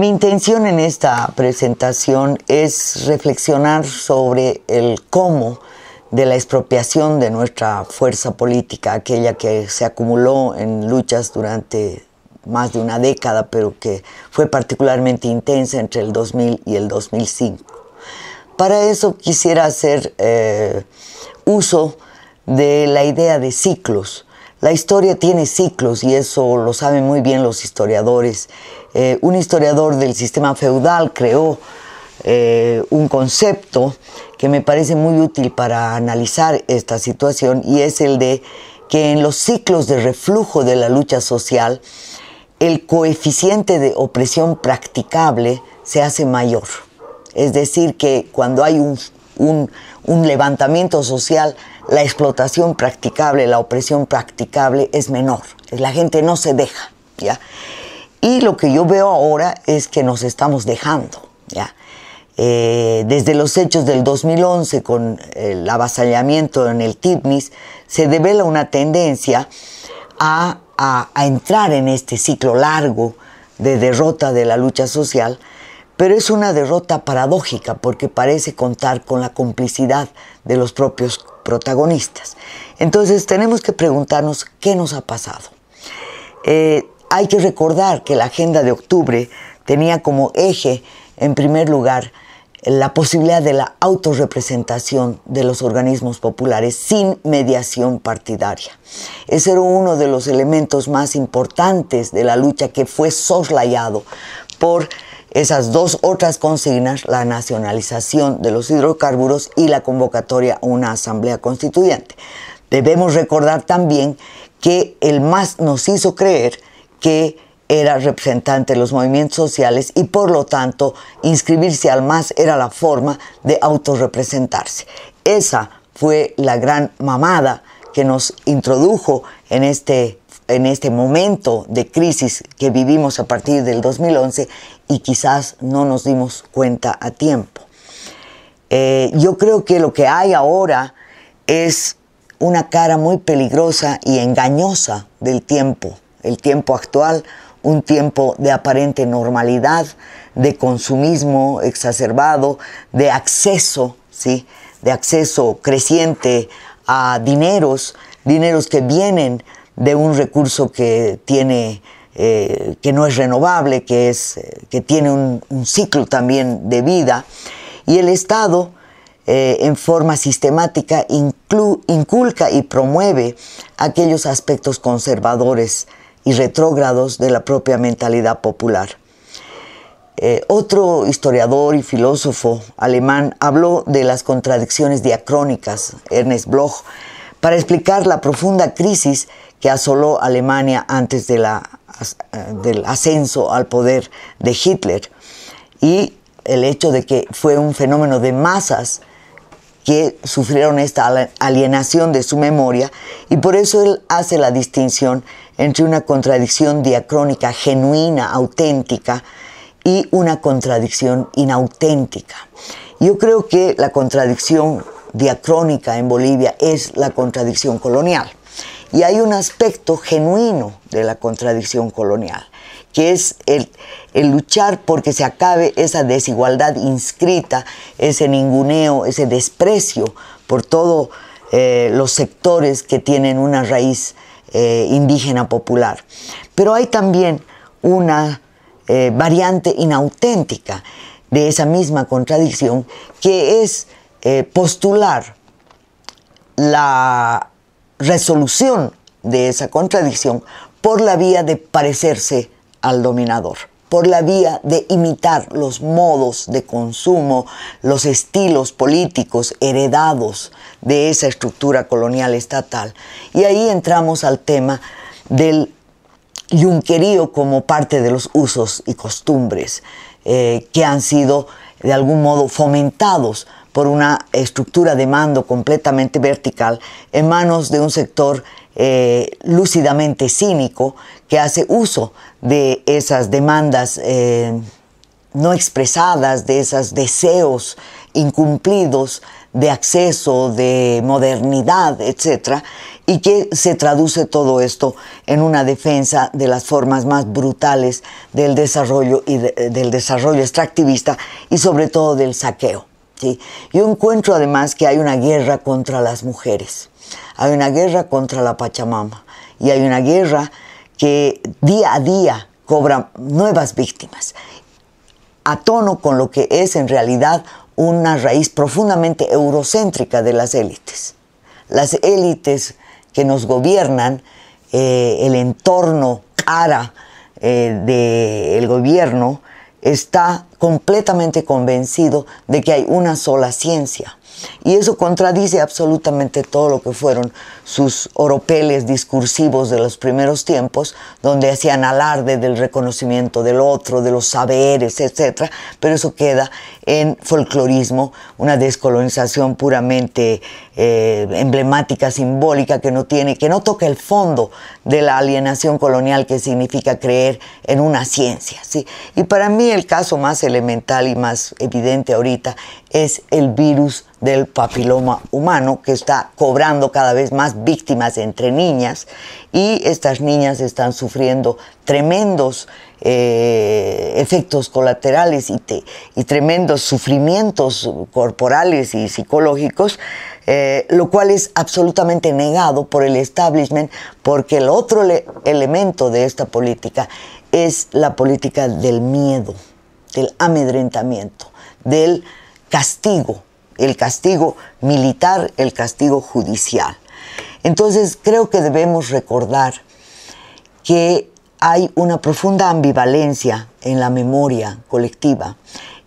Mi intención en esta presentación es reflexionar sobre el cómo de la expropiación de nuestra fuerza política, aquella que se acumuló en luchas durante más de una década, pero que fue particularmente intensa entre el 2000 y el 2005. Para eso quisiera hacer eh, uso de la idea de ciclos, la historia tiene ciclos y eso lo saben muy bien los historiadores. Eh, un historiador del sistema feudal creó eh, un concepto que me parece muy útil para analizar esta situación y es el de que en los ciclos de reflujo de la lucha social el coeficiente de opresión practicable se hace mayor. Es decir, que cuando hay un levantamiento social la explotación practicable, la opresión practicable es menor. La gente no se deja, ¿ya? Y lo que yo veo ahora es que nos estamos dejando, ¿ya? Eh, desde los hechos del 2011 con el avasallamiento en el TIPNIS, se devela una tendencia a, a entrar en este ciclo largo de derrota de la lucha social, pero es una derrota paradójica porque parece contar con la complicidad de los propios protagonistas. Entonces tenemos que preguntarnos qué nos ha pasado. Eh, hay que recordar que la agenda de octubre tenía como eje, en primer lugar, la posibilidad de la autorrepresentación de los organismos populares sin mediación partidaria. Ese era uno de los elementos más importantes de la lucha que fue soslayado por esas dos otras consignas, la nacionalización de los hidrocarburos y la convocatoria a una asamblea constituyente. Debemos recordar también que el MAS nos hizo creer que era representante de los movimientos sociales y por lo tanto inscribirse al MAS era la forma de autorrepresentarse. Esa fue la gran mamada que nos introdujo en este, en este momento de crisis que vivimos a partir del 2011 y quizás no nos dimos cuenta a tiempo. Eh, yo creo que lo que hay ahora es una cara muy peligrosa y engañosa del tiempo, el tiempo actual, un tiempo de aparente normalidad, de consumismo exacerbado, de acceso, ¿sí? de acceso creciente a dineros, dineros que vienen de un recurso que tiene eh, que no es renovable, que, es, eh, que tiene un, ciclo también de vida, y el Estado eh, en forma sistemática inculca y promueve aquellos aspectos conservadores y retrógrados de la propia mentalidad popular. otro historiador y filósofo alemán habló de las contradicciones diacrónicas, Ernest Bloch, para explicar la profunda crisis que asoló Alemania antes de la eh, del ascenso al poder de Hitler y el hecho de que fue un fenómeno de masas que sufrieron esta alienación de su memoria y por eso él hace la distinción entre una contradicción diacrónica genuina, auténtica, y una contradicción inauténtica. Yo creo que la contradicción diacrónica en Bolivia es la contradicción colonial. Y hay un aspecto genuino de la contradicción colonial, que es el, luchar porque se acabe esa desigualdad inscrita, ese ninguneo, ese desprecio por todos eh, los sectores que tienen una raíz eh, indígena popular. Pero hay también una eh, variante inauténtica de esa misma contradicción, que es postular la resolución de esa contradicción por la vía de parecerse al dominador, por la vía de imitar los modos de consumo, los estilos políticos heredados de esa estructura colonial estatal. Y ahí entramos al tema del yunquerío como parte de los usos y costumbres eh, que han sido de algún modo fomentados por una estructura de mando completamente vertical en manos de un sector eh, lúcidamente cínico que hace uso de esas demandas eh, no expresadas, de esos deseos incumplidos de acceso, de modernidad, etcétera, y que se traduce todo esto en una defensa de las formas más brutales del desarrollo y del desarrollo extractivista y sobre todo del saqueo. Yo encuentro además que hay una guerra contra las mujeres, hay una guerra contra la Pachamama y hay una guerra que día a día cobra nuevas víctimas, a tono con lo que es en realidad una raíz profundamente eurocéntrica de las élites. Las élites que nos gobiernan, eh, el entorno cara eh, del gobierno, está completamente convencido de que hay una sola ciencia y eso contradice absolutamente todo lo que fueron sus oropeles discursivos de los primeros tiempos, donde hacían alarde del reconocimiento del otro, de los saberes, etc. Pero eso queda en folclorismo, una descolonización puramente eh, emblemática, simbólica, que no tiene, que no toca el fondo de la alienación colonial que significa creer en una ciencia. ¿sí? Y para mí el caso más elemental y más evidente ahorita es el virus del papiloma humano que está cobrando cada vez más víctimas entre niñas y estas niñas están sufriendo tremendos eh, efectos colaterales y, y, tremendos sufrimientos corporales y psicológicos, eh, lo cual es absolutamente negado por el establishment porque el otro elemento de esta política es la política del miedo, del amedrentamiento, del castigo el castigo militar, el castigo judicial. Entonces creo que debemos recordar que hay una profunda ambivalencia en la memoria colectiva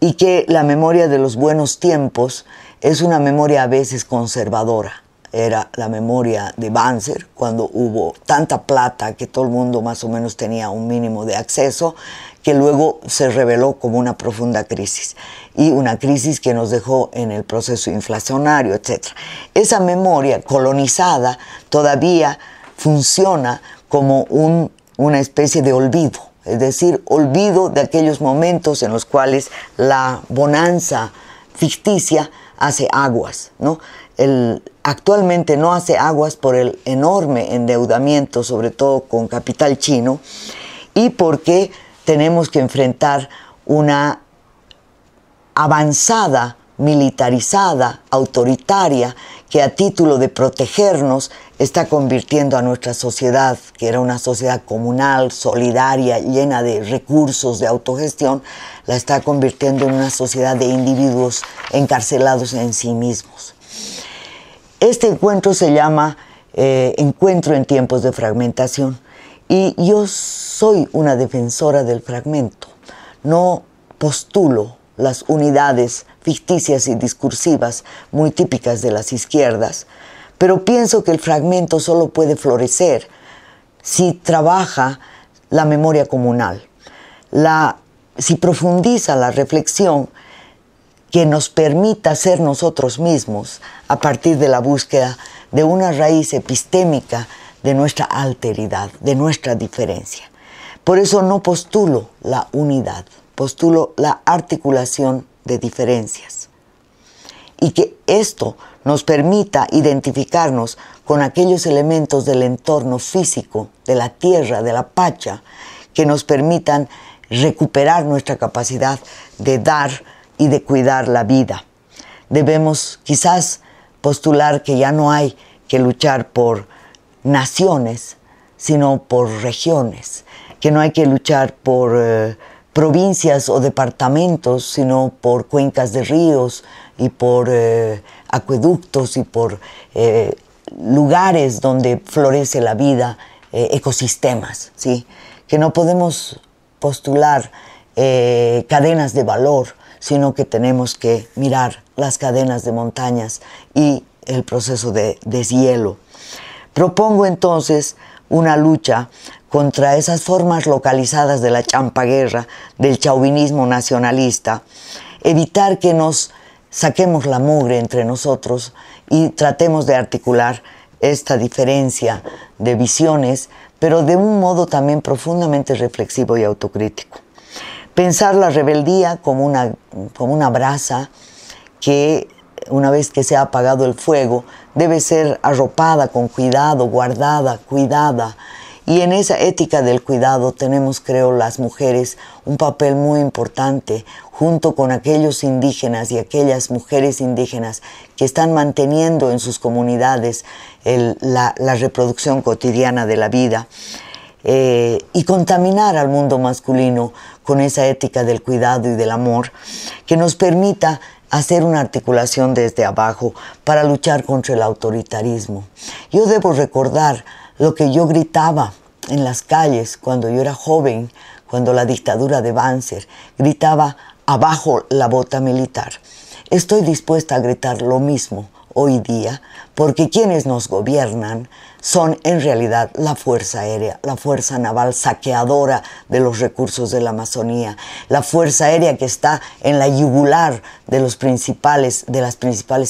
y que la memoria de los buenos tiempos es una memoria a veces conservadora era la memoria de Banzer, cuando hubo tanta plata que todo el mundo más o menos tenía un mínimo de acceso, que luego se reveló como una profunda crisis y una crisis que nos dejó en el proceso inflacionario, etc. Esa memoria colonizada todavía funciona como una especie de olvido, es decir, olvido de aquellos momentos en los cuales la bonanza ficticia hace aguas, ¿no? actualmente no hace aguas por el enorme endeudamiento, sobre todo con capital chino, y porque tenemos que enfrentar una avanzada, militarizada, autoritaria, que a título de protegernos está convirtiendo a nuestra sociedad, que era una sociedad comunal, solidaria, llena de recursos, de autogestión, la está convirtiendo en una sociedad de individuos encarcelados en sí mismos. Este encuentro se llama eh, Encuentro en tiempos de fragmentación y yo soy una defensora del fragmento. No postulo las unidades ficticias y discursivas muy típicas de las izquierdas, pero pienso que el fragmento solo puede florecer si trabaja la memoria comunal, si profundiza la reflexión que nos permita ser nosotros mismos a partir de la búsqueda de una raíz epistémica de nuestra alteridad, de nuestra diferencia. Por eso no postulo la unidad, postulo la articulación de diferencias. Y que esto nos permita identificarnos con aquellos elementos del entorno físico, de la tierra, de la pacha, que nos permitan recuperar nuestra capacidad de dar y de cuidar la vida. Debemos quizás postular que ya no hay que luchar por naciones, sino por regiones, que no hay que luchar por eh, provincias o departamentos, sino por cuencas de ríos y por eh, acueductos y por eh, lugares donde florece la vida, eh, ecosistemas, ¿sí? Que no podemos postular eh, cadenas de valor, sino que tenemos que mirar las cadenas de montañas y el proceso de deshielo. Propongo entonces una lucha contra esas formas localizadas de la guerra, del chauvinismo nacionalista, evitar que nos saquemos la mugre entre nosotros y tratemos de articular esta diferencia de visiones, pero de un modo también profundamente reflexivo y autocrítico. Pensar la rebeldía como una, como una brasa que una vez que se ha apagado el fuego, debe ser arropada con cuidado, guardada, cuidada. Y en esa ética del cuidado tenemos, creo, las mujeres un papel muy importante, junto con aquellos indígenas y aquellas mujeres indígenas que están manteniendo en sus comunidades la, reproducción cotidiana de la vida, eh, y contaminar al mundo masculino con esa ética del cuidado y del amor que nos permita hacer una articulación desde abajo para luchar contra el autoritarismo. Yo debo recordar lo que yo gritaba en las calles cuando yo era joven, cuando la dictadura de Banzer gritaba abajo la bota militar. Estoy dispuesta a gritar lo mismo hoy día, porque quienes nos gobiernan son en realidad la Fuerza Aérea, la Fuerza Naval saqueadora de los recursos de la Amazonía, la Fuerza Aérea que está en la yugular de, las principales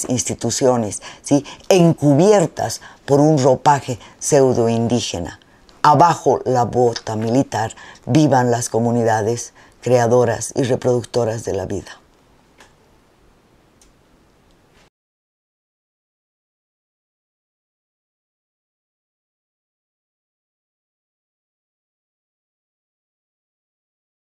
instituciones, ¿sí? encubiertas por un ropaje pseudo indígena. Abajo la bota militar, vivan las comunidades, creadoras y reproductoras de la vida.